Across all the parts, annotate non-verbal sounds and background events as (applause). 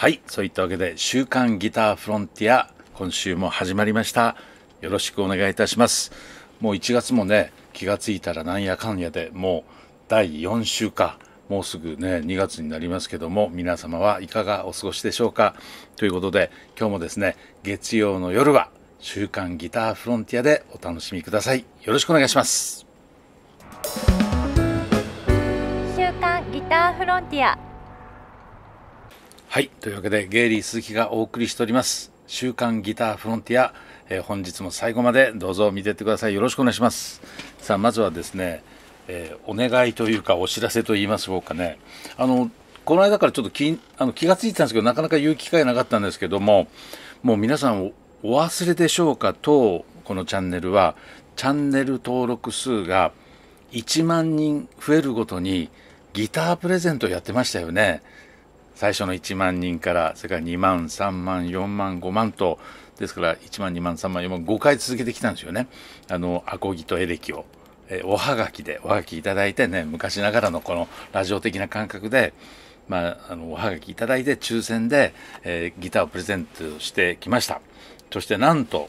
はい、そういったわけで、週刊ギターフロンティア、今週も始まりました。よろしくお願いいたします。もう1月もね、気がついたらなんやかんやでもう第4週か、もうすぐね、2月になりますけども、皆様はいかがお過ごしでしょうか。ということで、今日もですね、月曜の夜は、週刊ギターフロンティアでお楽しみください。よろしくお願いします。週刊ギターフロンティアはい。というわけで、ゲイリー鈴木がお送りしております。週刊ギターフロンティア、えー、本日も最後までどうぞ見てってください。よろしくお願いします。さあ、まずはですね、えー、お願いというかお知らせと言いましょうかね。あの、この間からちょっと気あの気がついてたんですけど、なかなか言う機会なかったんですけども、もう皆さんお忘れでしょうかと、このチャンネルは、チャンネル登録数が1万人増えるごとにギタープレゼントやってましたよね。最初の1万人からそれから2万3万4万5万とですから1万2万3万4万5回続けてきたんですよねあのアコギとエレキを。えおはがきでおはがきいただいてね昔ながらのこのラジオ的な感覚で、まあ、あのおはがきいただいて抽選で、えー、ギターをプレゼントしてきましたそしてなんと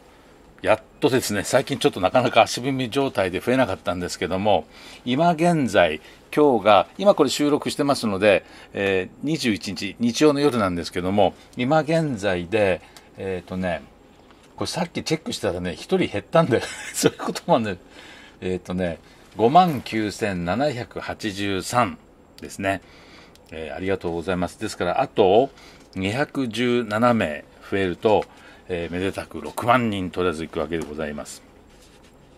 やっとですね、最近ちょっとなかなか足踏み状態で増えなかったんですけども、今現在、今日が、今これ収録してますので、えー、21日、日曜の夜なんですけども、今現在で、えっ、ー、とね、これさっきチェックしたらね、1人減ったんだよ。(laughs) そういうこともね、えっ、ー、とね、59,783ですね、えー、ありがとうございます。ですから、あと217名増えると、えー、めでたく6万人とりあえず行くわけでございます。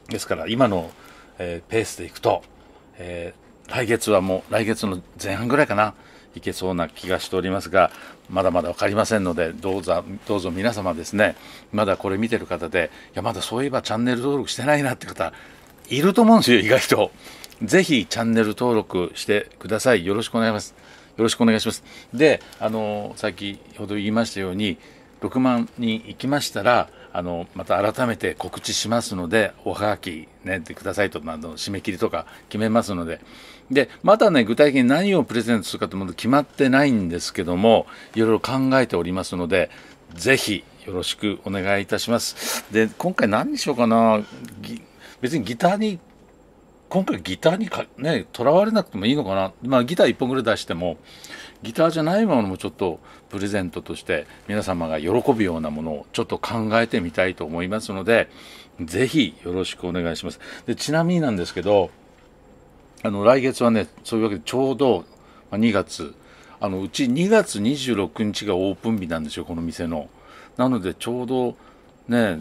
ですから今の、えー、ペースでいくと、えー、来月はもう来月の前半ぐらいかな、行けそうな気がしておりますが、まだまだ分かりませんので、どうぞ、どうぞ皆様ですね、まだこれ見てる方で、いや、まだそういえばチャンネル登録してないなって方、いると思うんですよ、意外と。ぜひチャンネル登録してください。よろしくお願いします。よろしくお願いします。で、あの、先ほど言いましたように、6万人行きましたら、あの、また改めて告知しますので、おはがきね、ってくださいと、あの、締め切りとか決めますので。で、まだね、具体的に何をプレゼントするかとい決まってないんですけども、いろいろ考えておりますので、ぜひよろしくお願いいたします。で、今回何にしようかな。別にギターに、今回ギターにか、ね、とらわれなくてもいいのかな。まあギター1本ぐらい出しても、ギターじゃないものもちょっとプレゼントとして皆様が喜ぶようなものをちょっと考えてみたいと思いますので、ぜひよろしくお願いします。でちなみになんですけど、あの来月はね、そういうわけでちょうど2月、あのうち2月26日がオープン日なんですよ、この店の。なのでちょうどね、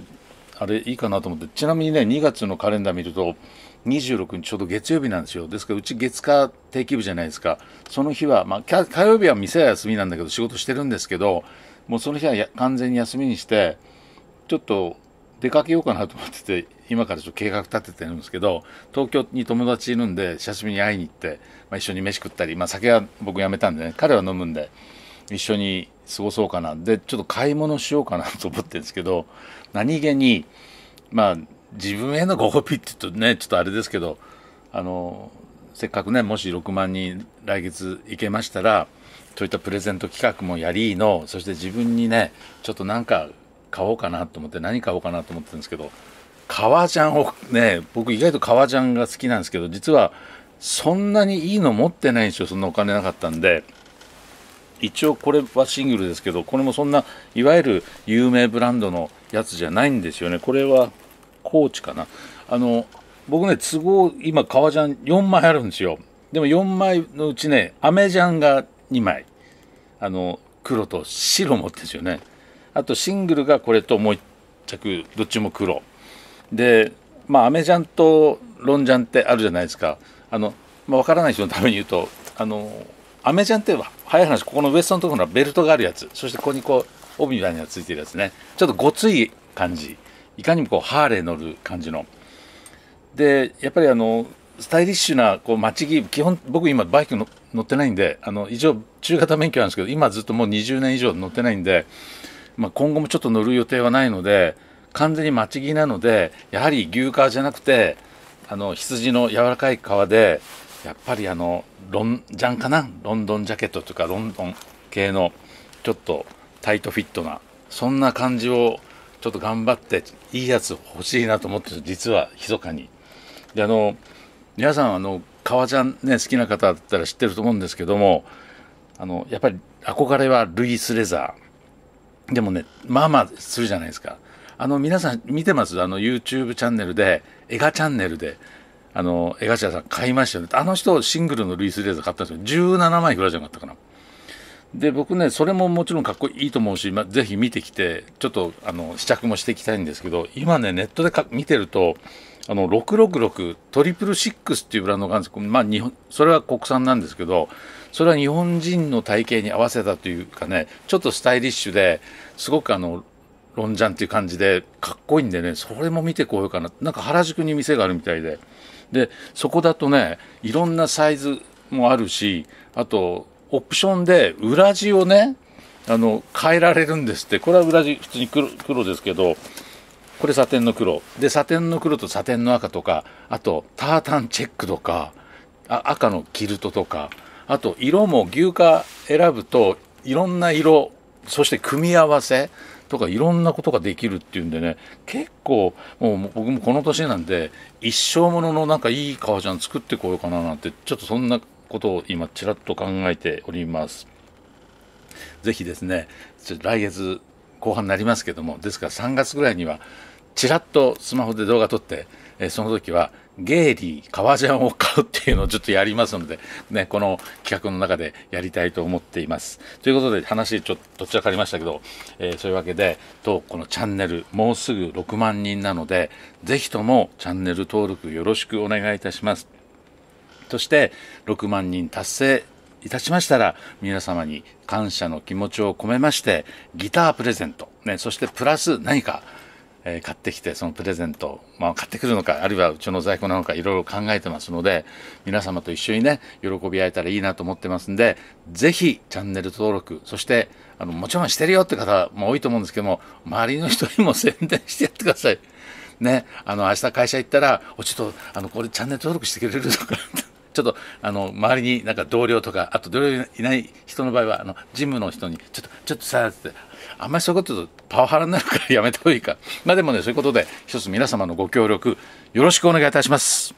あれいいかなと思って、ちなみにね、2月のカレンダー見ると、26日ちょうど月曜日なんですよ。ですからうち月火定休日じゃないですか。その日は、まあ、火曜日は店は休みなんだけど仕事してるんですけど、もうその日は完全に休みにして、ちょっと出かけようかなと思ってて、今からちょっと計画立ててるんですけど、東京に友達いるんで、久しぶりに会いに行って、まあ、一緒に飯食ったり、まあ、酒は僕やめたんでね、彼は飲むんで、一緒に過ごそうかな。で、ちょっと買い物しようかなと思ってるんですけど、何気に、まあ、自分へのご褒美って言うとね、ちょっとあれですけど、あの、せっかくね、もし6万人来月行けましたら、そういったプレゼント企画もやりの、そして自分にね、ちょっとなんか買おうかなと思って、何買おうかなと思ってるんですけど、革ジャンをね、僕意外と革ジャンが好きなんですけど、実はそんなにいいの持ってないんですよ、そんなお金なかったんで。一応これはシングルですけど、これもそんないわゆる有名ブランドのやつじゃないんですよね。これは高知かな。あの、僕ね、都合、今、革ジャン4枚あるんですよ。でも4枚のうちね、アメジャンが2枚。あの、黒と白持ってるんですよね。あと、シングルがこれともう1着、どっちも黒。で、まあ、アメジャンとロンジャンってあるじゃないですか。あの、まあ、わからない人のために言うと、あの、アメジャンって早い話、ここのウエストのところのベルトがあるやつ。そしてここにこう、帯みたいなのがついてるやつね。ちょっとごつい感じ。いかにもこうハーレー乗る感じのでやっぱりあのスタイリッシュなこう街着基本僕今バイクの乗ってないんであの一応中型免許なんですけど今ずっともう20年以上乗ってないんで、まあ、今後もちょっと乗る予定はないので完全に街着なのでやはり牛革じゃなくてあの羊の柔らかい革でやっぱりあのロンジャンかなロンドンジャケットとかロンドン系のちょっとタイトフィットなそんな感じをちょっと頑張っていいやつ欲しいなと思って実は密かに。であの皆さんあの革ジャンね好きな方だったら知ってると思うんですけどもあのやっぱり憧れはルイス・レザーでもねまあまあするじゃないですかあの皆さん見てますあの YouTube チャンネルで映画チャンネルであの江頭さん買いましたよねあの人シングルのルイス・レザー買ったんですよ17枚ぐらいじゃなかったかなで僕ねそれももちろんかっこいいと思うし、まあ、ぜひ見てきてちょっとあの試着もしていきたいんですけど今ねネットでか見てるとあの666トリプルシックスっていうブランドがあるんですけど、まあ、日本それは国産なんですけどそれは日本人の体型に合わせたというかねちょっとスタイリッシュですごくあのロンジャンっていう感じでかっこいいんでねそれも見てこようかななんか原宿に店があるみたいででそこだとねいろんなサイズもあるしあとオプションで裏地をねあの変えられるんですってこれは裏地普通に黒黒ですけどこれサテンの黒でサテンの黒とサテンの赤とかあとタータンチェックとかあ赤のキルトとかあと色も牛化選ぶといろんな色そして組み合わせとかいろんなことができるっていうんでね結構もう僕もこの年なんで一生もののなんかいい革ジャン作ってこようかななんてちょっとそんなことを今ちらっと考えております。ぜひですね、来月後半になりますけども、ですから3月ぐらいには、ちらっとスマホで動画撮って、えその時は、ゲイリー、革ジャンを買うっていうのをちょっとやりますので、ね、この企画の中でやりたいと思っています。ということで、話ちょっとどちらかりましたけど、えー、そういうわけで、当このチャンネル、もうすぐ6万人なので、ぜひともチャンネル登録よろしくお願いいたします。として6万人達成いたしましたら、皆様に感謝の気持ちを込めまして、ギタープレゼント、ね、そしてプラス何か、えー、買ってきて、そのプレゼント、まあ、買ってくるのか、あるいはうちの在庫なのか、いろいろ考えてますので、皆様と一緒にね、喜び合えたらいいなと思ってますんで、ぜひチャンネル登録、そして、あの、もちろんしてるよって方も多いと思うんですけども、周りの人にも宣伝してやってください。ね、あの、明日会社行ったら、お、ちょっと、あの、これチャンネル登録してくれるとかちょっとあの周りになんか同僚とかあと同僚いない人の場合はあの事務の人にちょっとちょっとさってあんまりそういうことパワハラになるからやめた方がいいかまあでもねそういうことで一つ皆様のご協力よろしくお願いいたします。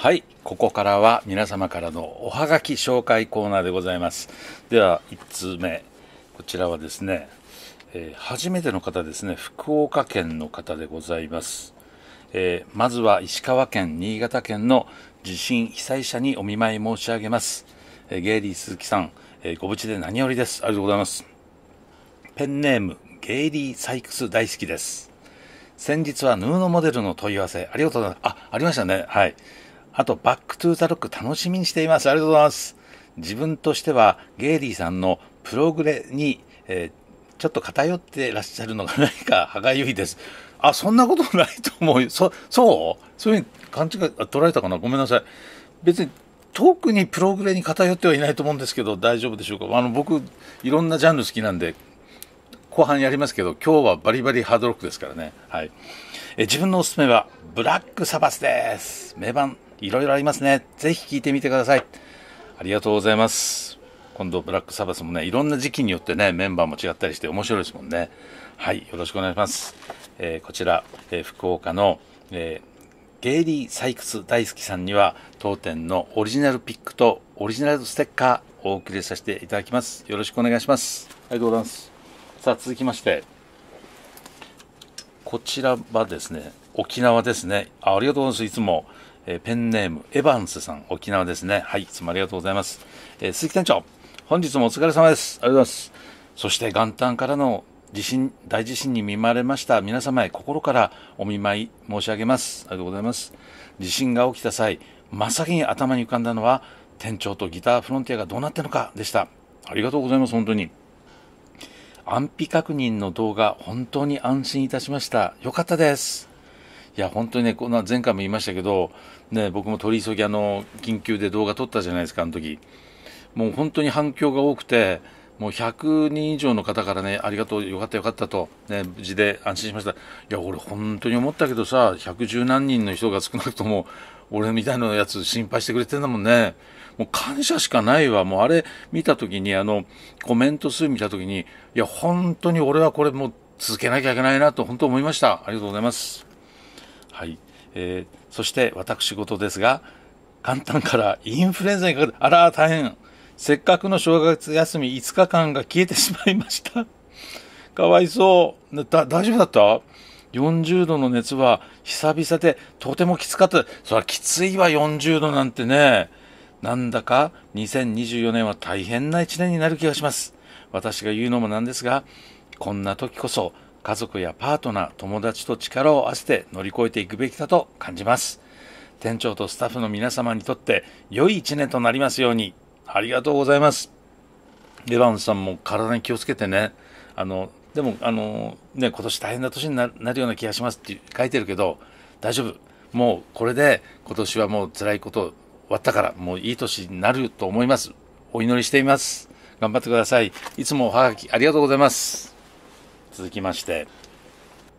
はい、ここからは皆様からのおはがき紹介コーナーでございます。では、1通目。こちらはですね、えー、初めての方ですね、福岡県の方でございます。えー、まずは石川県、新潟県の地震被災者にお見舞い申し上げます。えー、ゲイリー鈴木さん、えー、ご無事で何よりです。ありがとうございます。ペンネーム、ゲイリー・サイクス大好きです。先日はヌーノモデルの問い合わせ、ありがとうございます。あ、ありましたね。はい。あと、バックトゥーザロック楽しみにしています。ありがとうございます。自分としては、ゲイリーさんのプログレに、えーちょっと偏ってらっしゃるのが何か歯がゆいです。あ、そんなことないと思う。そ、そうそういう感じが取られたかなごめんなさい。別に、特にプログレに偏ってはいないと思うんですけど、大丈夫でしょうかあの、僕、いろんなジャンル好きなんで、後半やりますけど、今日はバリバリハードロックですからね。はい。え自分のおすすめは、ブラックサバスです。名盤、いろいろありますね。ぜひ聴いてみてください。ありがとうございます。今度ブラックサバスもね、いろんな時期によってね、メンバーも違ったりして面白いですもんね。はい、よろしくお願いします。えー、こちら、えー、福岡の、えー、ゲイリー・採掘大好きさんには、当店のオリジナルピックとオリジナルステッカーお送りさせていただきます。よろしくお願いします。ありがとうございます。さあ、続きまして、こちらはですね、沖縄ですね。あありがとうございます。いつも、えペンネーム、エヴァンスさん、沖縄ですね。はい、いつもありがとうございます。え鈴木店長。本日もお疲れ様です。ありがとうございます。そして元旦からの地震、大地震に見舞われました皆様へ心からお見舞い申し上げます。ありがとうございます。地震が起きた際、真っ先に頭に浮かんだのは、店長とギターフロンティアがどうなってるのかでした。ありがとうございます、本当に。安否確認の動画、本当に安心いたしました。よかったです。いや、本当にね、こんな前回も言いましたけど、ね、僕も取り急ぎあの、緊急で動画撮ったじゃないですか、あの時。もう本当に反響が多くて、もう100人以上の方からね、ありがとう、よかったよかったと、ね、無事で安心しました。いや、俺本当に思ったけどさ、110何人の人が少なくとも、俺みたいなやつ心配してくれてんだもんね。もう感謝しかないわ。もうあれ見た時に、あの、コメント数見た時に、いや、本当に俺はこれもう続けなきゃいけないなと本当思いました。ありがとうございます。はい。えー、そして私事ですが、簡単からインフルエンザにかかる、あら、大変。せっかくの正月休み5日間が消えてしまいました。(laughs) かわいそう。だ、大丈夫だった ?40 度の熱は久々でとてもきつかった。そりゃきついわ、40度なんてね。なんだか2024年は大変な1年になる気がします。私が言うのもなんですが、こんな時こそ家族やパートナー、友達と力を合わせて乗り越えていくべきだと感じます。店長とスタッフの皆様にとって良い1年となりますように。ありがとうございます。レバンさんも体に気をつけてね。あの、でも、あの、ね、今年大変な年になるような気がしますって書いてるけど、大丈夫。もうこれで今年はもう辛いこと終わったから、もういい年になると思います。お祈りしています。頑張ってください。いつもおはがきありがとうございます。続きまして、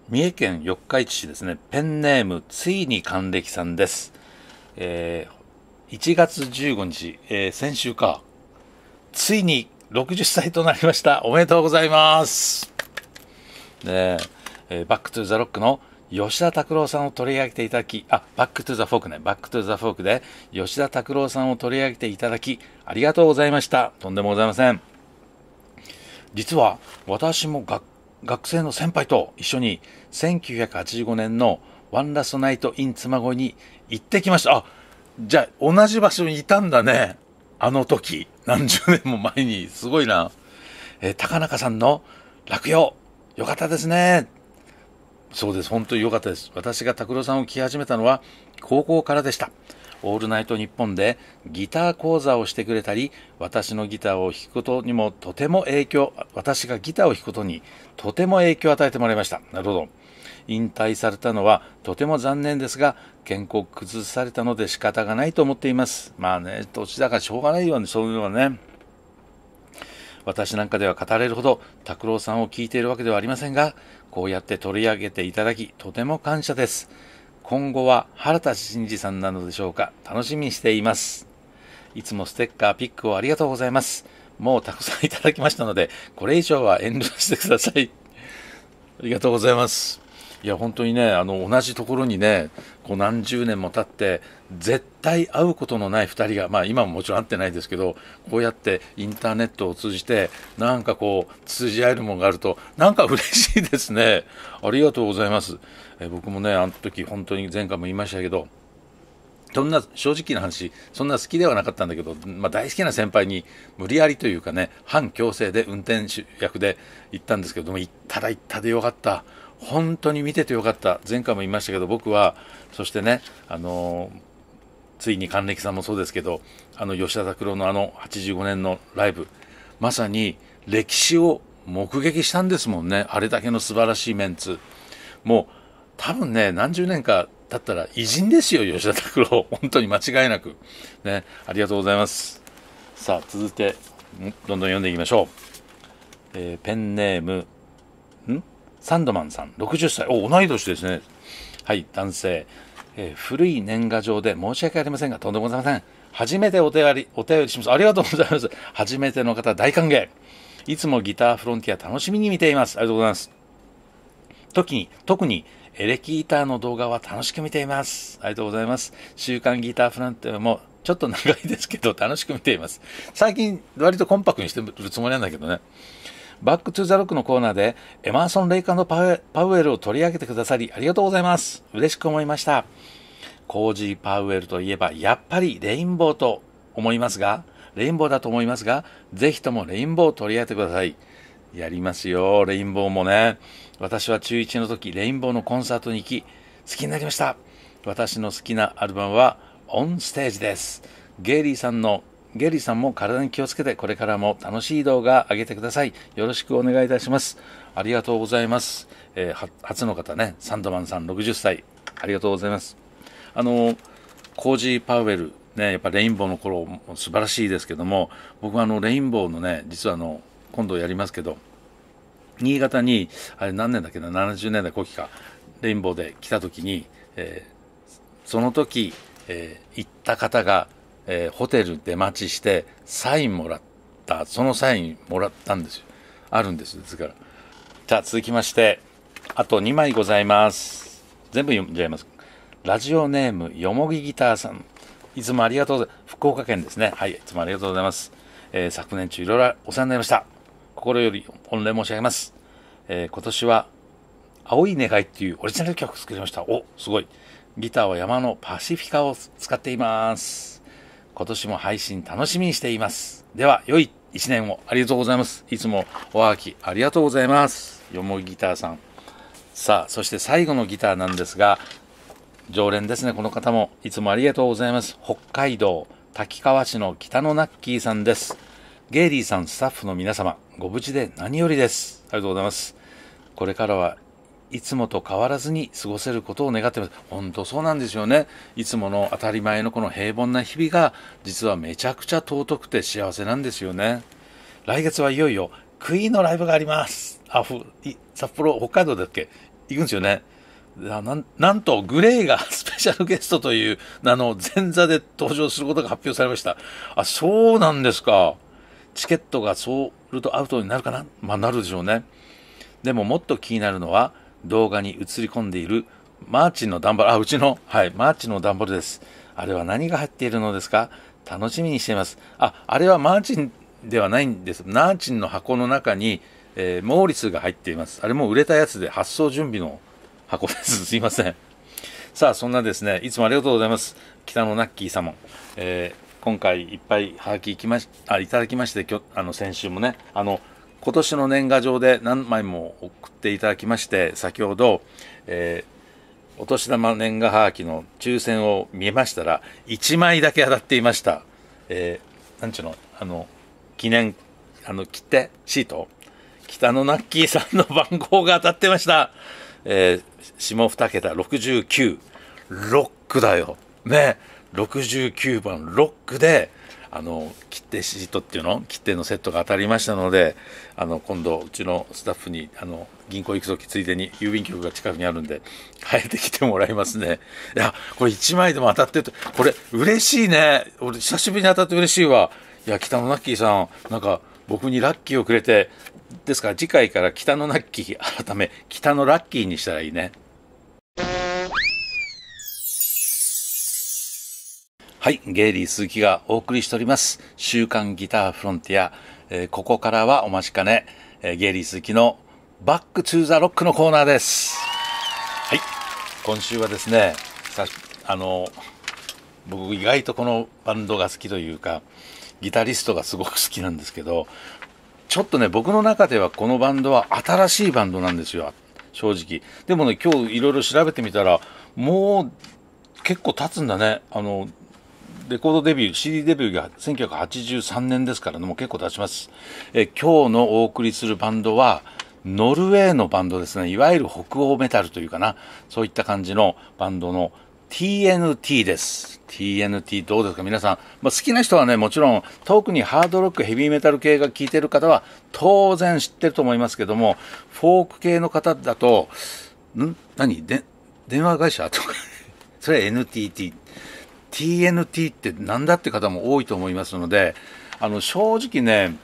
三重県四日市市ですね、ペンネーム、ついに還暦さんです。えー1月15日、えー、先週か、ついに60歳となりました。おめでとうございます。で、えー、バックトゥザロックの吉田拓郎さんを取り上げていただき、あ、バックトゥザフォークね、バックトゥザフォークで吉田拓郎さんを取り上げていただき、ありがとうございました。とんでもございません。実は私も学学生の先輩と一緒に1985年のワンラストナイトイン妻恋に行ってきました。あ、じゃあ、同じ場所にいたんだね。あの時。何十年も前に。すごいな。えー、高中さんの落葉。よかったですね。そうです。本当に良かったです。私が拓郎さんを聞き始めたのは高校からでした。オールナイト日本でギター講座をしてくれたり、私のギターを弾くことにもとても影響、私がギターを弾くことにとても影響を与えてもらいました。なるほど。引退されたのはとても残念ですが、健康崩されたので仕方がないと思っています。まあね、年だからしょうがないよね、そういうのはね。私なんかでは語れるほど拓郎さんを聞いているわけではありませんが、こうやって取り上げていただき、とても感謝です。今後は原田真二さんなのでしょうか。楽しみにしています。いつもステッカー、ピックをありがとうございます。もうたくさんいただきましたので、これ以上は遠慮してください。ありがとうございます。いや本当にねあの同じところにねこう何十年も経って絶対会うことのない2人が、まあ、今ももちろん会ってないですけどこうやってインターネットを通じてなんかこう通じ合えるものがあるとなんか嬉しいですねありがとうございますえ僕もねあの時本当に前回も言いましたけどそんな正直な話、そんな好きではなかったんだけど、まあ、大好きな先輩に無理やりというかね、反強制で運転手役で行ったんですけども、行ったら行ったでよかった。本当に見ててよかった。前回も言いましたけど、僕は、そしてね、あのー、ついに還暦さんもそうですけど、あの、吉田拓郎のあの85年のライブ、まさに歴史を目撃したんですもんね。あれだけの素晴らしいメンツ。もう、多分ね、何十年か経ったら偉人ですよ、吉田拓郎。(laughs) 本当に間違いなく。ね、ありがとうございます。さあ、続いて、どんどん読んでいきましょう。えー、ペンネーム、んサンドマンさん、60歳。お、同い年ですね。はい、男性。えー、古い年賀状で申し訳ありませんが、とんでもございません。初めてお便り、お便りします。ありがとうございます。初めての方、大歓迎。いつもギターフロンティア楽しみに見ています。ありがとうございます。時に、特に、エレキギターの動画は楽しく見ています。ありがとうございます。週刊ギターフロンティアも、ちょっと長いですけど、楽しく見ています。最近、割とコンパクトにしてるつもりなんだけどね。バックトゥザロックのコーナーで、エマーソン・レイカンパウパウエルを取り上げてくださり、ありがとうございます。嬉しく思いました。コージー・パウエルといえば、やっぱりレインボーと思いますが、レインボーだと思いますが、ぜひともレインボーを取り上げてください。やりますよ、レインボーもね。私は中1の時、レインボーのコンサートに行き、好きになりました。私の好きなアルバムは、オンステージです。ゲイリーさんのゲリーさんも体に気をつけてこれからも楽しい動画上げてください。よろしくお願いいたします。ありがとうございます。えー、初の方ね、サンドマンさん60歳。ありがとうございます。あの、コージー・パウエル、ね、やっぱレインボーの頃素晴らしいですけども、僕はあの、レインボーのね、実はあの、今度やりますけど、新潟に、あれ何年だっけな、70年代後期か、レインボーで来た時に、えー、その時、えー、行った方が、えー、ホテル出待ちしてサインもらったそのサインもらったんですよあるんですですからじゃあ続きましてあと2枚ございます全部読んじゃいますラジオネームよもぎギターさんいつもありがとうございます。福岡県ですねはいいつもありがとうございます、えー、昨年中いろいろお世話になりました心より御礼申し上げます、えー、今年は青い願いっていうオリジナル曲作りましたおすごいギターは山のパシフィカを使っています今年も配信楽しみにしています。では、良い一年をありがとうございます。いつもおはがきありがとうございます。よもギターさん。さあ、そして最後のギターなんですが、常連ですね、この方も。いつもありがとうございます。北海道滝川市の北野ナッキーさんです。ゲイリーさん、スタッフの皆様、ご無事で何よりです。ありがとうございます。これからはいつもと変わらずに過ごせることを願ってます。本当そうなんですよね。いつもの当たり前のこの平凡な日々が、実はめちゃくちゃ尊くて幸せなんですよね。来月はいよいよ、クイーンのライブがあります。あ、ふ、札幌、北海道だっけ行くんですよね。ななんと、グレイが (laughs) スペシャルゲストという名の前座で登場することが発表されました。あ、そうなんですか。チケットがソールドアウトになるかなまあ、なるでしょうね。でももっと気になるのは、動画に映り込んでいるマーチンのダンボール、あ、うちの、はい、マーチンのダンボールです。あれは何が入っているのですか楽しみにしています。あ、あれはマーチンではないんです。マーチンの箱の中に、えー、モーリスが入っています。あれも売れたやつで発送準備の箱です。(laughs) すいません。さあ、そんなですね、いつもありがとうございます。北野ナッキー様。えー、今回いっぱいハガキ行きましあいただきまして、きょあの先週もね、あの、今年の年賀状で何枚も送っていただきまして、先ほど、えー、お年玉年賀はがきの抽選を見ましたら、1枚だけ当たっていました。えー、なんちゅうの、あの、記念、あの、切手、シート、北野ナッキーさんの番号が当たってました。えー、下2桁69、ロックだよ。ね、69番ロックで、あの切手シートっていうの切手のセットが当たりましたのであの今度うちのスタッフにあの銀行行く時ついでに郵便局が近くにあるんで帰えてきてもらいますねいやこれ1枚でも当たってるとこれ嬉しいね俺久しぶりに当たって嬉しいわいや北野ナッキーさんなんか僕にラッキーをくれてですから次回から北野ナッキー改め北野ラッキーにしたらいいね。はい、ゲイリー鈴木がお送りしております。週刊ギターフロンティア。えー、ここからはお待ちかね、えー、ゲイリー鈴木のバックトゥーザロックのコーナーです。はい、今週はですね、さあの、僕意外とこのバンドが好きというか、ギタリストがすごく好きなんですけど、ちょっとね、僕の中ではこのバンドは新しいバンドなんですよ、正直。でもね、今日いろいろ調べてみたら、もう結構経つんだね。あの、レコードデビュー、CD デビューが1983年ですから、もう結構出します。え今日のお送りするバンドは、ノルウェーのバンドですね。いわゆる北欧メタルというかな。そういった感じのバンドの TNT です。TNT どうですか皆さん。まあ、好きな人はね、もちろん、特にハードロック、ヘビーメタル系が聴いてる方は、当然知ってると思いますけども、フォーク系の方だと、ん何で、電話会社とか、(laughs) それ NTT。TNT って何だって方も多いと思いますのであの正直ね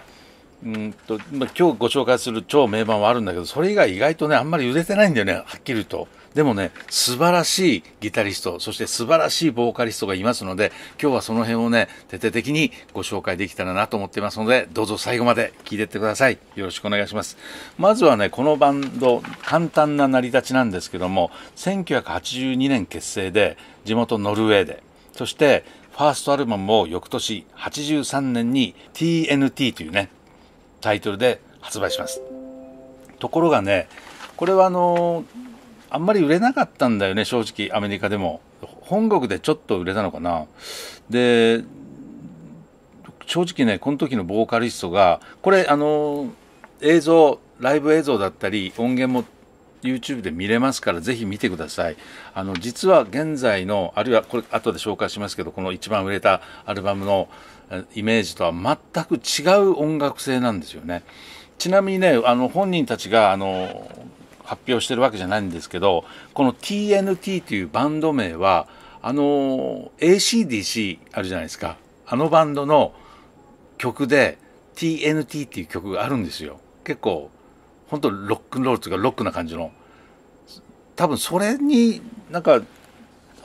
うんと、まあ、今日ご紹介する超名盤はあるんだけどそれ以外意外とねあんまり揺れてないんだよねはっきりと。でもね、素晴らしいギタリスト、そして素晴らしいボーカリストがいますので、今日はその辺をね、徹底的にご紹介できたらなと思っていますので、どうぞ最後まで聴いてってください。よろしくお願いします。まずはね、このバンド、簡単な成り立ちなんですけども、1982年結成で、地元ノルウェーで、そして、ファーストアルバムを翌年83年に TNT というね、タイトルで発売します。ところがね、これはあのあんまり売れなかったんだよね、正直、アメリカでも。本国でちょっと売れたのかな。で、正直ね、この時のボーカリストが、これ、あの映像、ライブ映像だったり、音源も YouTube で見れますから、ぜひ見てください。あの、実は現在の、あるいはこれ、後で紹介しますけど、この一番売れたアルバムのイメージとは全く違う音楽性なんですよね。ちなみにね、あの、本人たちが、あの、発表してるわけじゃないんですけど、この TNT というバンド名は、あの、ACDC あるじゃないですか。あのバンドの曲で TNT っていう曲があるんですよ。結構本当ロックンロールというかロックな感じの多分それになんか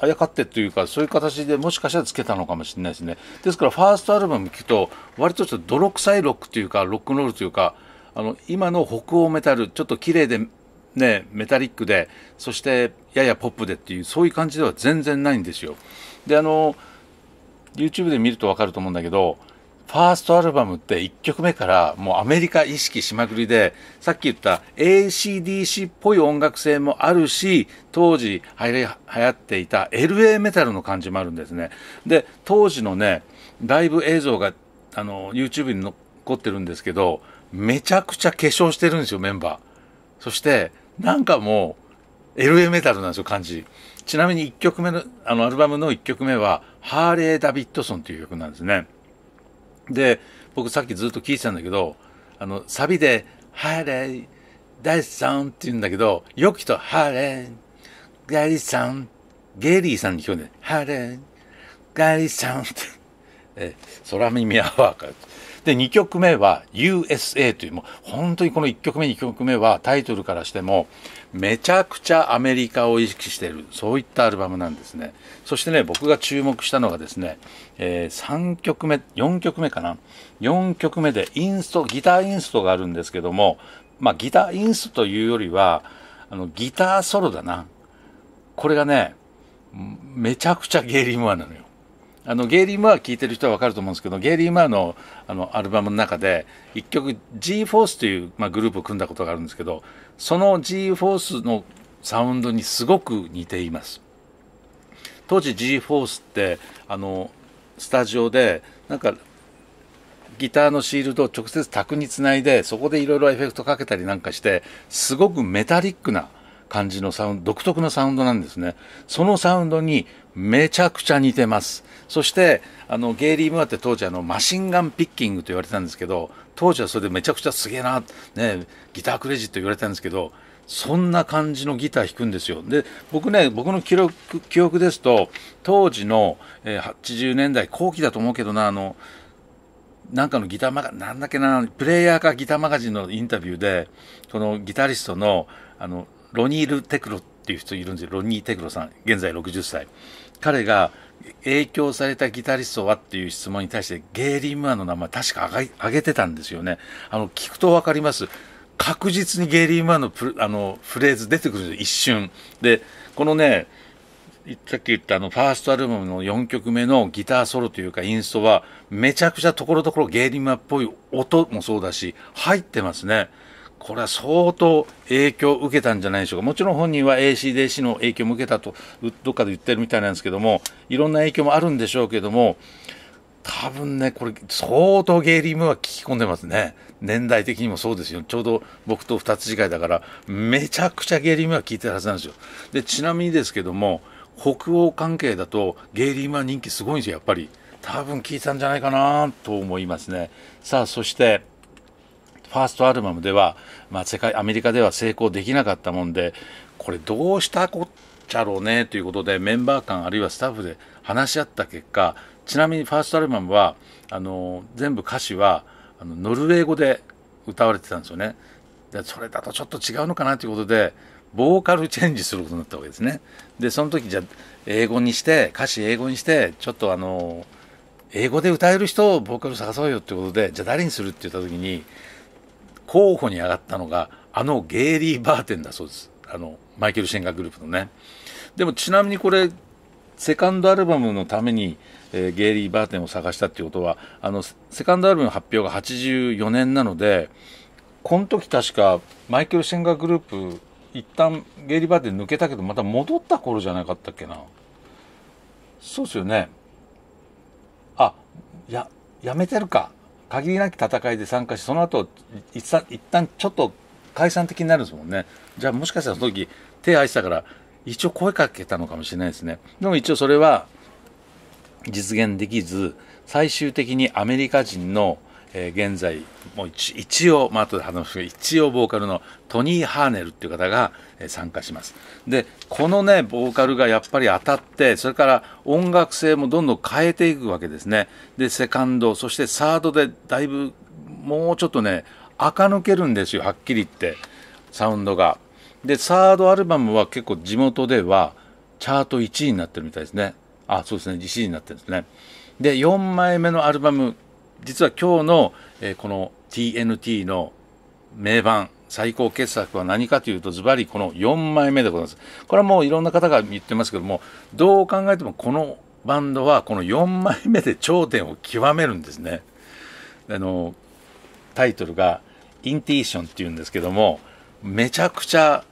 あやかってというかそういう形でもしかしたらつけたのかもしれないですねですからファーストアルバム聴くと割とちょっと泥臭いロックというかロックンロールというかあの今の北欧メタルちょっと綺麗でねメタリックでそしてややポップでっていうそういう感じでは全然ないんですよであの YouTube で見ると分かると思うんだけどファーストアルバムって1曲目からもうアメリカ意識しまくりで、さっき言った ACDC っぽい音楽性もあるし、当時流行っていた LA メタルの感じもあるんですね。で、当時のね、ライブ映像があの YouTube に残ってるんですけど、めちゃくちゃ化粧してるんですよ、メンバー。そして、なんかもう LA メタルなんですよ、感じ。ちなみに1曲目の、あのアルバムの1曲目は、ハーレー・ダビッドソンという曲なんですね。で、僕さっきずっと聞いてたんだけど、あの、サビで、ハレイ、ダイさんって言うんだけど、よくと、ハレイ、ガリさん、ゲリーさんに聞こえるんだよ。ハレイ、ガリさんって。え、空耳アワーか。で2曲目は USA というもう本当にこの1曲目2曲目はタイトルからしてもめちゃくちゃアメリカを意識しているそういったアルバムなんですねそしてね僕が注目したのがですね、えー、3曲目4曲目かな4曲目でインストギターインストがあるんですけどもまあギターインストというよりはあのギターソロだなこれがねめちゃくちゃゲーリー・ムーアなのよあのゲイリー・マー聴いてる人は分かると思うんですけどゲイリー・マーのあのアルバムの中で一曲 G-Force という、まあ、グループを組んだことがあるんですけどその G-Force のサウンドにすごく似ています当時 G-Force ってあのスタジオでなんかギターのシールドを直接卓につないでそこでいろいろエフェクトかけたりなんかしてすごくメタリックな感じのサウンド、独特なサウンドなんですね。そのサウンドにめちゃくちゃ似てます。そして、あの、ゲイリー・ムアって当時あの、マシンガンピッキングと言われてたんですけど、当時はそれでめちゃくちゃすげえな、ね、ギタークレジット言われてたんですけど、そんな感じのギター弾くんですよ。で、僕ね、僕の記録記憶ですと、当時の、え80年代後期だと思うけどな、あの、なんかのギターマガ、なんだっけな、プレイヤーかギターマガジンのインタビューで、そのギタリストの、あの、ロニール・テクロっていう人いるんですよロニー・テクロさん現在60歳彼が影響されたギタリストはっていう質問に対してゲーリー・ムーアの名前確か挙げてたんですよねあの聞くとわかります確実にゲーリー・ムーアのあのフレーズ出てくるんですよ一瞬でこのねさっき言ったあのファーストアルバムの4曲目のギターソロというかインストはめちゃくちゃところどころゲーリマっぽい音もそうだし入ってますねこれは相当影響を受けたんじゃないでしょうか、もちろん本人は ACDC の影響も受けたと、どっかで言ってるみたいなんですけども、いろんな影響もあるんでしょうけども、多分ね、これ、相当ゲイリームは聞き込んでますね、年代的にもそうですよ、ちょうど僕と2つ違いだから、めちゃくちゃゲイリームは聞いてるはずなんですよ。でちなみにですけども、北欧関係だと、ゲイリームは人気すごいんですよ、やっぱり。多分聞いたんじゃないかなと思いますね。さあ、そして、ファーストアルバムでは、まあ、世界アメリカでは成功できなかったもんでこれどうしたこっちゃろうねということでメンバー間あるいはスタッフで話し合った結果ちなみにファーストアルバムはあの全部歌詞はあのノルウェー語で歌われてたんですよね。でそれだとちょっと違うのかなということでボーカルチェンジすることになったわけですね。でその時じゃ英語にして歌詞英語にしてちょっとあの英語で歌える人をボーカル探そうよってことでじゃあ誰にするって言った時に候補に上がったのが、あのゲイリー・バーテンだそうです。あの、マイケル・シェンガーグループのね。でもちなみにこれ、セカンドアルバムのために、えー、ゲイリー・バーテンを探したっていうことは、あの、セカンドアルバムの発表が84年なので、この時確か、マイケル・シェンガーグループ、一旦ゲイリー・バーテン抜けたけど、また戻った頃じゃなかったっけな。そうですよね。あ、や、やめてるか。限りなき戦いで参加しその後一一旦ちょっと解散的になるんですもんねじゃあもしかしたらその時手合いしたから一応声かけたのかもしれないですねでも一応それは実現できず最終的にアメリカ人のえー、現在もう一一応、まあ後で話すけど一応ボーカルのトニー・ハーネルっていう方が、えー、参加しますでこのねボーカルがやっぱり当たってそれから音楽性もどんどん変えていくわけですねでセカンドそしてサードでだいぶもうちょっとね垢抜けるんですよはっきり言ってサウンドがでサードアルバムは結構地元ではチャート1位になってるみたいですねあそうですね1位になってるんですねで4枚目のアルバム実は今日の、えー、この TNT の名盤最高傑作は何かというとズバリこの4枚目でございますこれはもういろんな方が言ってますけどもどう考えてもこのバンドはこの4枚目で頂点を極めるんですねあのタイトルが「インティーション」っていうんですけどもめちゃくちゃ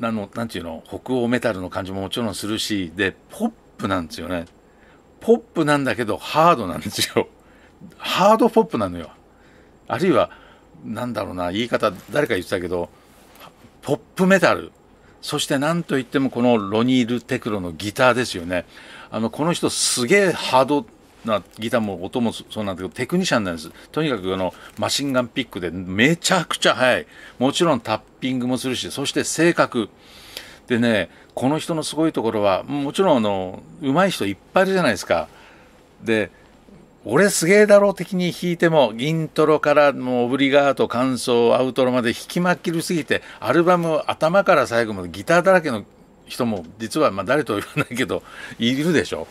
あのなんていうの北欧メタルの感じももちろんするしでポップなんですよねポップなんだけどハードなんですよハードポップなのよあるいはなんだろうな言い方誰か言ってたけどポップメタルそして何といってもこのロニール・テクロのギターですよねあのこの人すげえハードなギターも音もそうなんだけどテクニシャンなんですとにかくあのマシンガンピックでめちゃくちゃ速いもちろんタッピングもするしそして性格でねこの人のすごいところはもちろんあの上手い人いっぱいいるじゃないですかで俺すげえだろ的に弾いても、ントロからもうオブリガート、感想、アウトロまで弾きまっきりすぎて、アルバム頭から最後までギターだらけの人も、実はまあ誰とは言わないけど、(laughs) いるでしょ。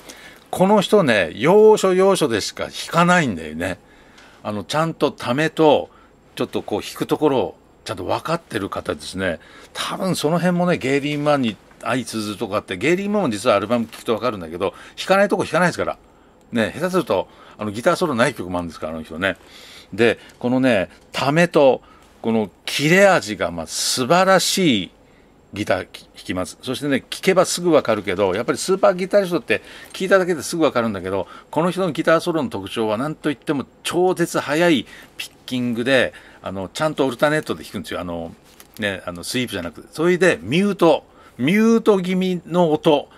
この人ね、要所要所でしか弾かないんだよね。あの、ちゃんとためと、ちょっとこう弾くところをちゃんと分かってる方ですね。多分その辺もね、ゲイリー・マンに相通ずとかって、ゲイリー・マンも実はアルバム聴くとわかるんだけど、弾かないとこ弾かないですから。ね、下手すると、あのギターソロない曲もあるんですからあの人ねでこのねためとこの切れ味がまあ素晴らしいギター弾きますそしてね聴けばすぐわかるけどやっぱりスーパーギタリストって聞いただけですぐわかるんだけどこの人のギターソロの特徴はなんといっても超絶速いピッキングであのちゃんとオルタネットで弾くんですよあの、ね、あのスイープじゃなくてそれでミュートミュート気味の音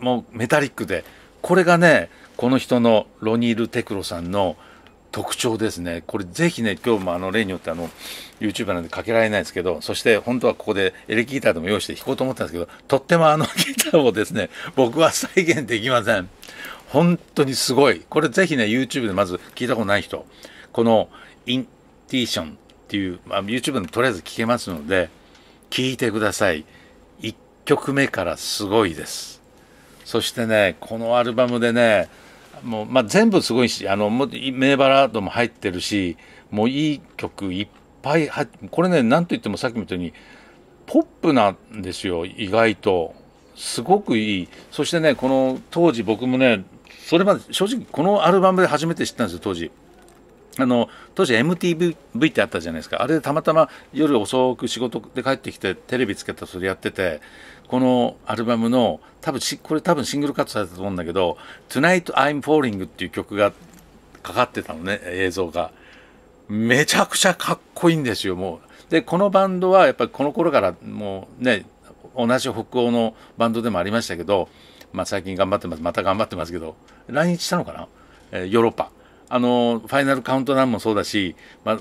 もうメタリックでこれがねこの人のロニール・テクロさんの特徴ですね。これぜひね、今日もあの例によってあの YouTube なんでかけられないですけど、そして本当はここでエレキギターでも用意して弾こうと思ったんですけど、とってもあのギターをですね、僕は再現できません。本当にすごい。これぜひね、YouTube でまず聞いたことない人、このインティーションっていう、まあ、YouTube でとりあえず聞けますので、聞いてください。1曲目からすごいです。そしてね、このアルバムでね、もう、まあ、全部すごいし、あの、もう、名バラードも入ってるし、もういい曲いっぱい入これね、なんといってもさっきも言ったように、ポップなんですよ、意外と。すごくいい。そしてね、この当時僕もね、それまで、正直このアルバムで初めて知ったんですよ、当時。あの当時 MTV ってあったじゃないですかあれでたまたま夜遅く仕事で帰ってきてテレビつけたそれやっててこのアルバムの多分これ多分シングルカットされたと思うんだけど「Tonight I'm Falling」っていう曲がかかってたのね映像がめちゃくちゃかっこいいんですよもうでこのバンドはやっぱりこの頃からもうね同じ北欧のバンドでもありましたけど、まあ、最近頑張ってますまた頑張ってますけど来日したのかな、えヨーロッパあのファイナルカウントダウンもそうだし、まあ、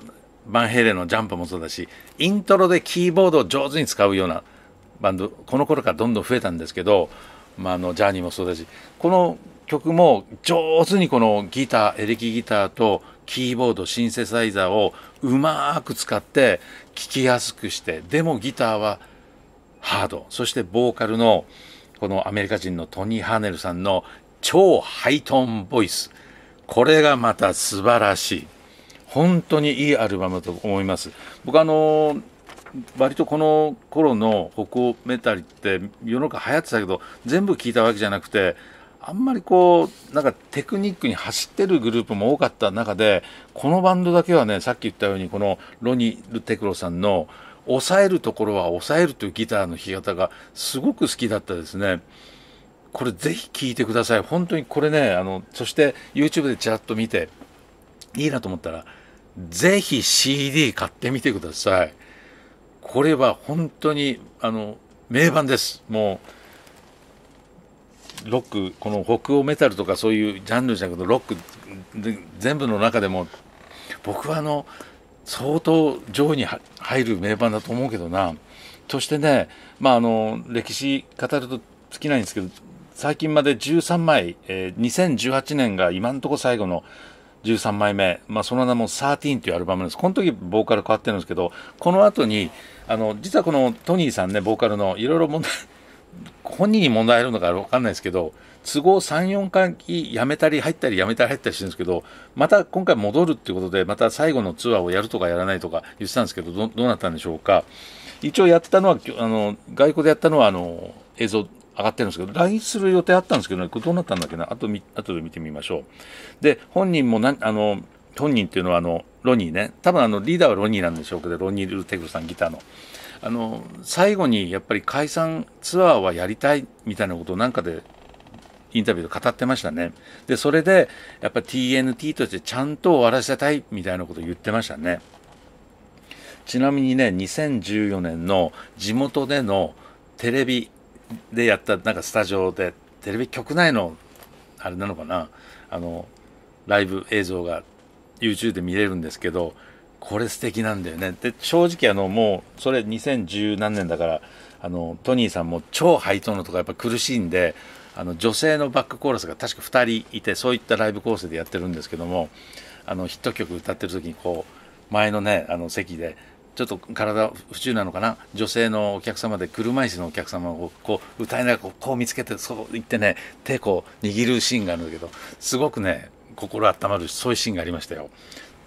バンヘイレのジャンプもそうだしイントロでキーボードを上手に使うようなバンドこの頃からどんどん増えたんですけど、まあ、あのジャーニーもそうだしこの曲も上手にこのギターエレキギターとキーボードシンセサイザーをうまく使って聴きやすくしてでもギターはハードそしてボーカルのこのアメリカ人のトニー・ハーネルさんの超ハイトーンボイスこれがまた素晴らしい本当にいいアルバムだと思います僕あのー割とこの頃の北欧メタリって世の中流行ってたけど全部聞いたわけじゃなくてあんまりこうなんかテクニックに走ってるグループも多かった中でこのバンドだけはねさっき言ったようにこのロニ・ルテクロさんの抑えるところは抑えるというギターの弾き方がすごく好きだったですね。これぜひ聴いてください。本当にこれね、あの、そして YouTube でちらっと見て、いいなと思ったら、ぜひ CD 買ってみてください。これは本当にあの名盤ですもうロックこの北欧メタルとかそういうジャンルじゃなくてロック全部の中でも僕はあの相当上位に入る名盤だと思うけどなそしてねまああの歴史語ると尽きないんですけど最近まで13枚、えー、2018年が今んとこ最後の13枚目、まあ、その名も13というアルバムです。この時ボーカル変わってるんですけど、この後に、あの、実はこのトニーさんね、ボーカルのいろいろ問題、本人に問題あるのかわかんないですけど、都合3、4回辞めたり入ったり辞めたり入ったりしてるんですけど、また今回戻るっていうことで、また最後のツアーをやるとかやらないとか言ってたんですけど、どどうなったんでしょうか。一応やってたのは、あの、外国でやったのは、あの、映像、上がってるんですけど、来日する予定あったんですけど、ね、これどうなったんだっけな、あとあとで見てみましょう。で、本人もな、あの、本人っていうのはあの、ロニーね、多分あの、リーダーはロニーなんでしょうけど、ロニー・ルテグさん、ギターの。あの、最後にやっぱり解散ツアーはやりたいみたいなことをなんかでインタビューで語ってましたね。で、それで、やっぱ TNT としてちゃんと終わらせたいみたいなことを言ってましたね。ちなみにね、2014年の地元でのテレビでやったなんかスタジオでテレビ局内のあれなのかなあのライブ映像が YouTube で見れるんですけどこれ素敵なんだよねで正直あのもうそれ2010何年だからあのトニーさんも超ハイトーンとかやっぱ苦しいんであの女性のバックコーラスが確か2人いてそういったライブ構成でやってるんですけどもあのヒット曲歌ってる時にこう前のねあの席でちょっと体不自由なのかな女性のお客様で車椅子のお客様をこう歌いながらこう見つけてそう行ってね手こう握るシーンがあるんだけどすごくね心温まるそういうシーンがありましたよ。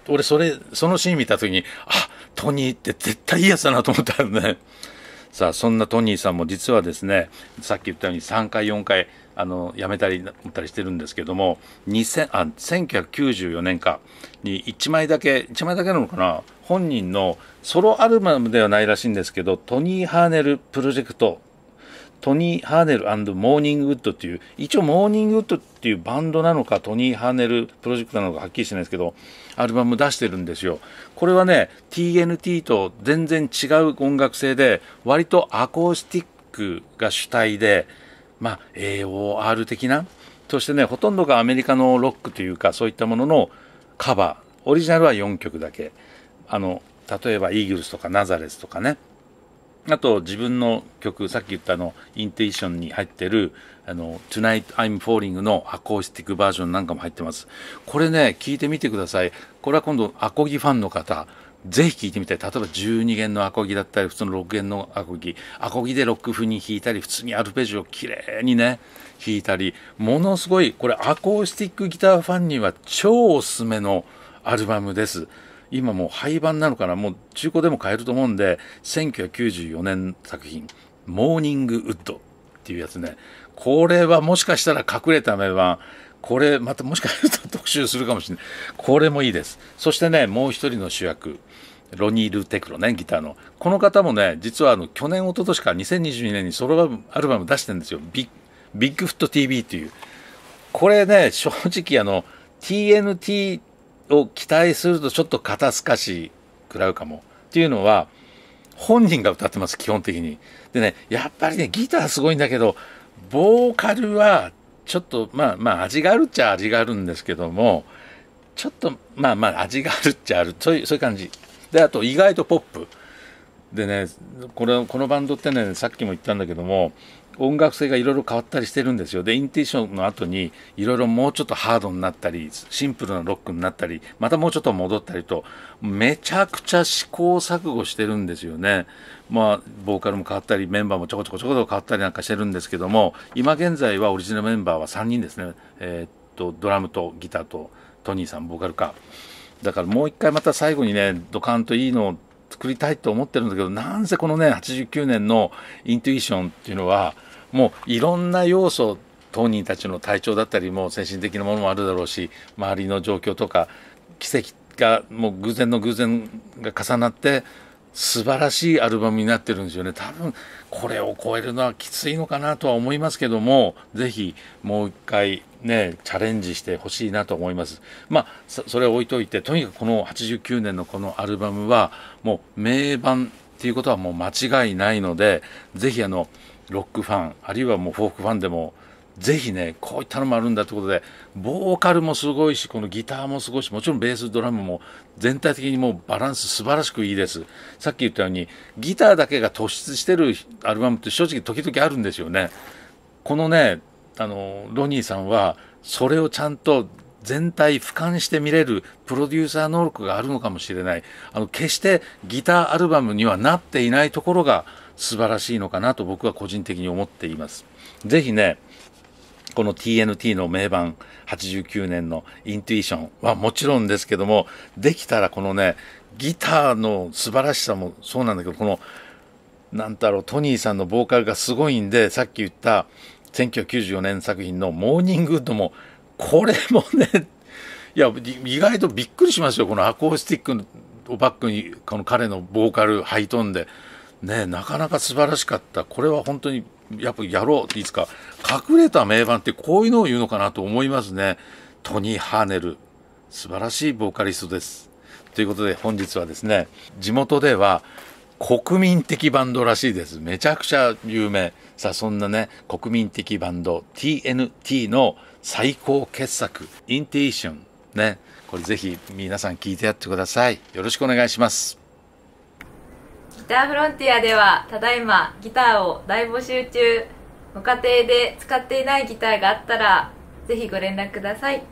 俺それそのシーン見た時にあトニーって絶対いいやつだなと思ったんね。さあそんなトニーさんも実はですねさっき言ったように3回4回あの辞めたりなったりしてるんですけども2000あ1994年かに1枚だけ1枚だけなのかな本人のソロアルバムではないらしいんですけどトニー・ハーネルプロジェクトトニー・ハーネルモーニングウッドっていう一応モーニングウッドっていうバンドなのかトニー・ハーネルプロジェクトなのかはっきりしてないですけどアルバム出してるんですよこれはね TNT と全然違う音楽性で割とアコースティックが主体でまあ、AOR 的なそしてねほとんどがアメリカのロックというかそういったもののカバーオリジナルは4曲だけあの例えばイーグルスとかナザレスとかねあと自分の曲さっき言ったあのインテイションに入ってるあの Tonight I'm Falling のアコースティックバージョンなんかも入ってますこれね聞いてみてくださいこれは今度アコギファンの方ぜひ聴いてみたい例えば12弦のアコギだったり普通の6弦のアコギアコギでロック風に弾いたり普通にアルペジオをきれいにね弾いたりものすごいこれアコースティックギターファンには超おすすめのアルバムです。今もう廃盤なのかなもう中古でも買えると思うんで1994年作品「モーニングウッド」っていうやつねこれはもしかしたら隠れた名盤これまたもしかしたら特集するかもしれないこれもいいですそしてねもう一人の主役ロニー・ル・テクロねギターのこの方もね実はあの去年一昨年から2022年にソロアルバム出してるんですよビッグフット TV っていうこれね正直あの TNT を期待するとちょっと肩透かし食らうかもっていうのは本人が歌ってます基本的にでねやっぱりねギターすごいんだけどボーカルはちょっとまあまあ味があるっちゃ味があるんですけどもちょっとまあまあ味があるっちゃあるそういうそういう感じであと意外とポップでねこれこのバンドってねさっきも言ったんだけども音楽性がいろいろ変わったりしてるんですよでインティションの後にいろいろもうちょっとハードになったりシンプルなロックになったりまたもうちょっと戻ったりとめちゃくちゃ試行錯誤してるんですよねまあボーカルも変わったりメンバーもちょこちょこちょこちょこ変わったりなんかしてるんですけども今現在はオリジナルメンバーは3人ですねえー、っとドラムとギターとトニーさんボーカルか。だからもう一回また最後にねドカンといいのを作りたいと思ってるんだけどなんせこのね89年のイントゥイションっていうのはもういろんな要素当人たちの体調だったりも精神的なものもあるだろうし周りの状況とか奇跡がもう偶然の偶然が重なって素晴らしいアルバムになってるんですよね。多分、これを超えるのはきついのかなとは思いますけども、ぜひもう一回ね、チャレンジしてほしいなと思います。まあ、それは置いといて、とにかくこの89年のこのアルバムは、もう名盤っていうことはもう間違いないので、ぜひあの、ロックファン、あるいはもうフォークファンでも、ぜひね、こういったのもあるんだということで、ボーカルもすごいし、このギターもすごいし、もちろんベース、ドラムも全体的にもうバランス素晴らしくいいです。さっき言ったように、ギターだけが突出してるアルバムって正直時々あるんですよね。このね、あの、ロニーさんは、それをちゃんと全体俯瞰して見れるプロデューサー能力があるのかもしれない。あの、決してギターアルバムにはなっていないところが素晴らしいのかなと僕は個人的に思っています。ぜひね、この TNT の名盤、89年のイントゥイションはもちろんですけども、できたらこのね、ギターの素晴らしさもそうなんだけど、この、なんだろう、トニーさんのボーカルがすごいんで、さっき言った1994年作品のモーニングウッドも、これもね、いや、意外とびっくりしますよ。このアコースティックをバックに、この彼のボーカル、ハイトーンで。ね、なかなか素晴らしかった。これは本当にやっぱやろうっていつか、隠れた名盤ってこういうのを言うのかなと思いますね。トニー・ハーネル。素晴らしいボーカリストです。ということで本日はですね、地元では国民的バンドらしいです。めちゃくちゃ有名。さあ、そんなね、国民的バンド TNT の最高傑作、インティーション。ね、これぜひ皆さん聞いてやってください。よろしくお願いします。ターフロンティアではただいまギターを大募集中ご家庭で使っていないギターがあったらぜひご連絡くださいよ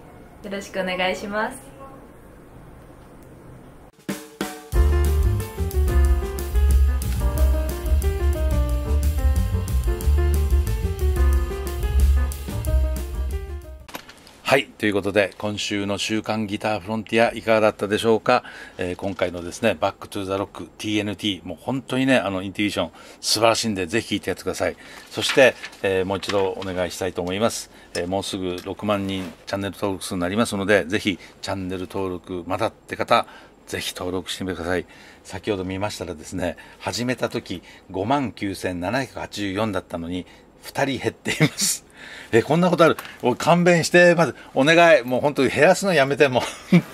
ろしくお願いしますはい。ということで、今週の週刊ギターフロンティアいかがだったでしょうか、えー、今回のですね、バックトゥーザロック TNT、もう本当にね、あの、インティビション素晴らしいんで、ぜひ聴いてやってください。そして、えー、もう一度お願いしたいと思います。えー、もうすぐ6万人チャンネル登録数になりますので、ぜひチャンネル登録まだって方、ぜひ登録してみてください。先ほど見ましたらですね、始めた時59,784だったのに、2人減っています。えこんなことある勘弁してまずお願いもう本当に減らすのやめても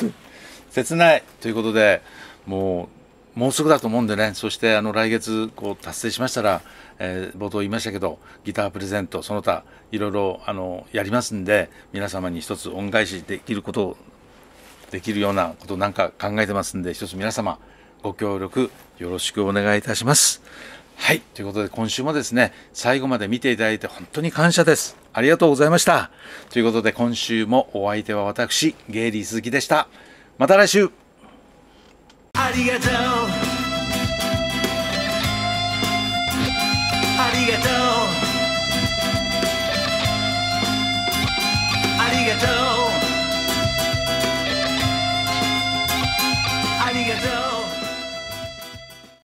(laughs) 切ないということでもうもうすぐだと思うんでねそしてあの来月こう達成しましたら、えー、冒頭言いましたけどギタープレゼントその他いろいろあのやりますんで皆様に一つ恩返しできることをできるようなことなんか考えてますんで一つ皆様ご協力よろしくお願いいたします。はい。ということで、今週もですね、最後まで見ていただいて本当に感謝です。ありがとうございました。ということで、今週もお相手は私、ゲイリー鈴木でした。また来週ありがとう